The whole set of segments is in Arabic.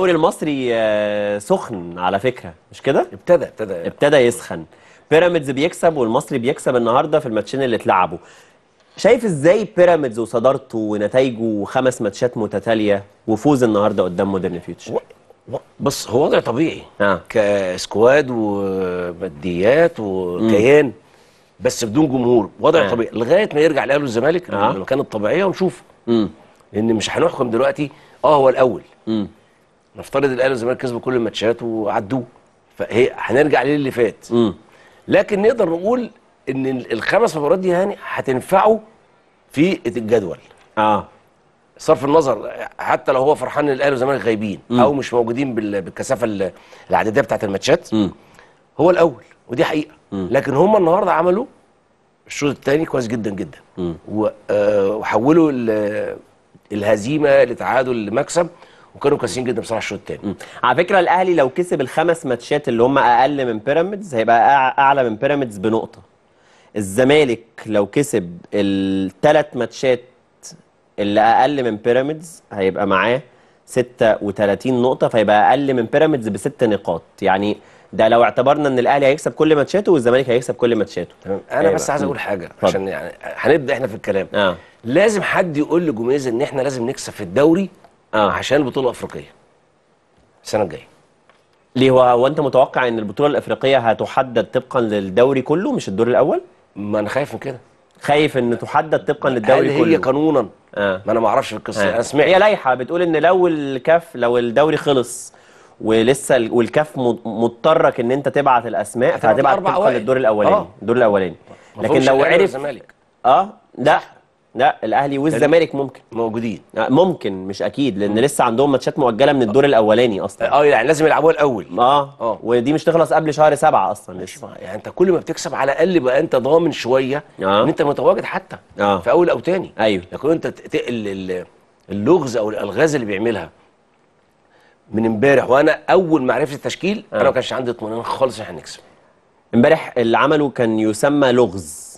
الدوري المصري آه، سخن على فكره مش كده ابتدى ابتدى ابتدى يسخن بيراميدز بيكسب والمصري بيكسب النهارده في الماتشين اللي اتلعبوا شايف ازاي بيراميدز وصدارته ونتائجه وخمس ماتشات متتاليه وفوز النهارده قدام مودرن فيوتشر بص هو وضع طبيعي آه. كسكواد وماديات وكيان بس بدون جمهور وضع آه. طبيعي لغايه ما يرجع الاهلي والزمالك آه. المكان الطبيعيه ونشوف ان مش هنحكم دلوقتي اه هو الاول م. نفترض الاهلي والزمالك كسبوا كل الماتشات وعدوه فهي هنرجع ليه اللي فات مم. لكن نقدر نقول ان الخمس مباريات دي هاني يعني هتنفعه في الجدول اه صرف النظر حتى لو هو فرحان ان الاهلي والزمالك غايبين او مش موجودين بالكثافه العدديه بتاعت الماتشات هو الاول ودي حقيقه م. لكن هم النهارده عملوا الشوط الثاني كويس جدا جدا م. آه، وحولوا الهزيمه لتعادل لمكسب وكانوا كاسين جدا بصراحه الشوط الثاني على فكره الاهلي لو كسب الخمس ماتشات اللي هم اقل من بيراميدز هيبقى اعلى من بيراميدز بنقطه الزمالك لو كسب الثلاث ماتشات اللي اقل من بيراميدز هيبقى معاه 36 نقطه فيبقى اقل من بيراميدز بست نقاط يعني ده لو اعتبرنا ان الاهلي هيكسب كل ماتشاته والزمالك هيكسب كل ماتشاته تمام انا إيه بس عايز اقول حاجه فضل. عشان يعني هنبدا احنا في الكلام آه. لازم حد يقول لجوميز ان احنا لازم نكسب في الدوري اه عشان البطوله الافريقيه السنه الجايه ليه هو هو انت متوقع ان البطوله الافريقيه هتحدد طبقا للدوري كله مش الدور الاول ما انا خايف من كده خايف ان تحدد طبقا للدوري هل كله هي قانونا آه. ما انا ما اعرفش القصه آه. انا سمعت هي لائحه بتقول ان لو الكاف لو الدوري خلص ولسه والكاف مضطرك ان انت تبعت الاسماء فهتبعت طبقا للدور الاولاني آه. الدور الاولاني لكن لو عرف اه لا لا الاهلي والزمالك ممكن موجودين آه، ممكن مش اكيد لان لسه عندهم ماتشات مؤجله من الدور الاولاني اصلا اه يعني لازم يلعبوها الاول اه اه ودي مش تخلص قبل شهر سبعة اصلا لسه يعني انت كل ما بتكسب على الاقل بقى انت ضامن شويه آه. ان انت متواجد حتى آه. في اول او ثاني ايوه لكن انت تقل اللغز او الالغاز اللي بيعملها من امبارح وانا اول ما عرفت التشكيل آه. انا ما كانش عندي اطمئنان خالص ان احنا هنكسب امبارح اللي عمله كان يسمى لغز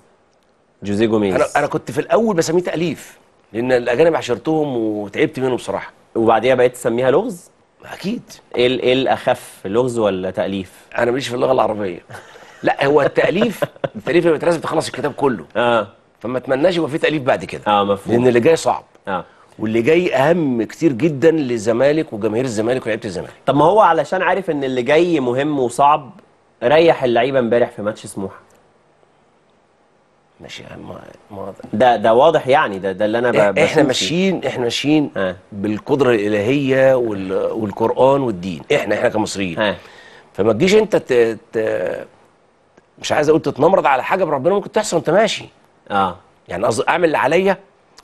جوزيه جوميز انا انا كنت في الاول بسميه تاليف لان الاجانب عشرتهم وتعبت منهم بصراحه وبعديها بقيت تسميها لغز اكيد ايه ايه الاخف لغز ولا تاليف انا ماليش في اللغه العربيه لا هو التاليف التاليف لما لازم تخلص الكتاب كله اه فما اتمناش يبقى في تاليف بعد كده اه مفهوم لان اللي جاي صعب اه واللي جاي اهم كتير جدا للزمالك وجماهير الزمالك ولعيبه الزمالك طب ما هو علشان عارف ان اللي جاي مهم وصعب ريح اللعيبه امبارح في ماتش سموحه ماشي يعني ما ما ده ده واضح يعني ده ده اللي انا احنا ماشيين احنا ماشيين بالقدره الالهيه والقران والدين احنا احنا كمصريين فما تجيش انت ت... ت... مش عايز اقول تتنمرض على حاجه بربنا ممكن تحصل وانت ماشي اه يعني قصدي اعمل اللي عليا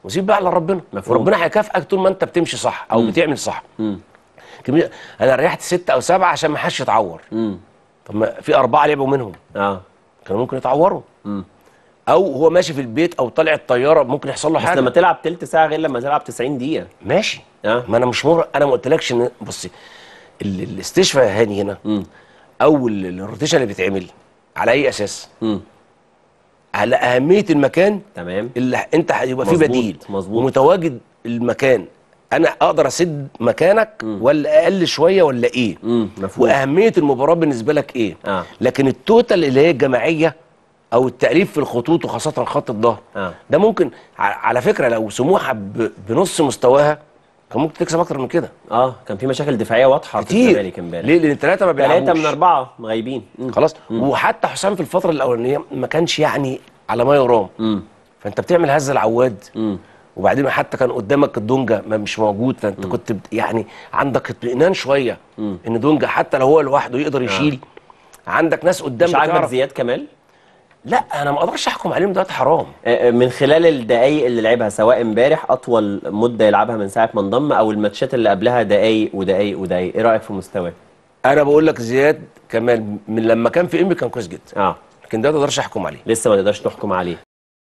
وسيب بقى على ربنا مفهوم. ربنا هيكافئك طول ما انت بتمشي صح او مم. بتعمل صح مم. انا ريحت ستة او سبعة عشان ما حدش يتعور طب ما في اربعه لعبوا منهم اه كانوا ممكن يتعوروا او هو ماشي في البيت او طالع الطياره ممكن يحصل له حاجه بس لما تلعب ثلث ساعه غير لما تلعب 90 دقيقه ماشي أه؟ ما انا مش مر انا ما قلتلكش ان بصي الاستشفاء يا هاني هنا م. او الروتيشن اللي بيتعمل على اي اساس؟ م. على اهميه المكان تمام اللي انت هيبقى فيه بديل مظبوط ومتواجد المكان انا اقدر اسد مكانك م. ولا اقل شويه ولا ايه؟ مفهوم. واهميه المباراه بالنسبه لك ايه؟ آه. لكن التوتال اللي هي الجماعيه او التقريب في الخطوط وخاصه خط الظهر آه. ده ممكن على فكره لو سموحه بنص مستواها كان ممكن تكسب اكتر من كده اه كان في مشاكل دفاعيه واضحه كتير في الزمالك امبارح ليه لان ثلاثه ما بيلعبوش ثلاثه من اربعه غايبين خلاص مم. وحتى حسام في الفتره الاولانيه ما كانش يعني على ما يرام مم. فانت بتعمل هزه العواد مم. وبعدين حتى كان قدامك الدونجا ما مش موجود فانت مم. كنت يعني عندك اطمئنان شويه مم. ان دونجا حتى لو هو لوحده يقدر آه. يشيل آه. عندك ناس قدامك مش عاجبك زياد كمال لا انا ما اقدرش احكم عليهم دلوقتي حرام آه، آه، من خلال الدقايق اللي لعبها سواء امبارح اطول مده يلعبها من ساعه ما انضم او الماتشات اللي قبلها دقايق ودقايق ودقايق ايه رايك في مستواه انا بقول لك زياد كمان من لما كان في امي كان كويس جدا اه لكن ده ما تقدرش احكم عليه لسه ما تقدرش تحكم عليه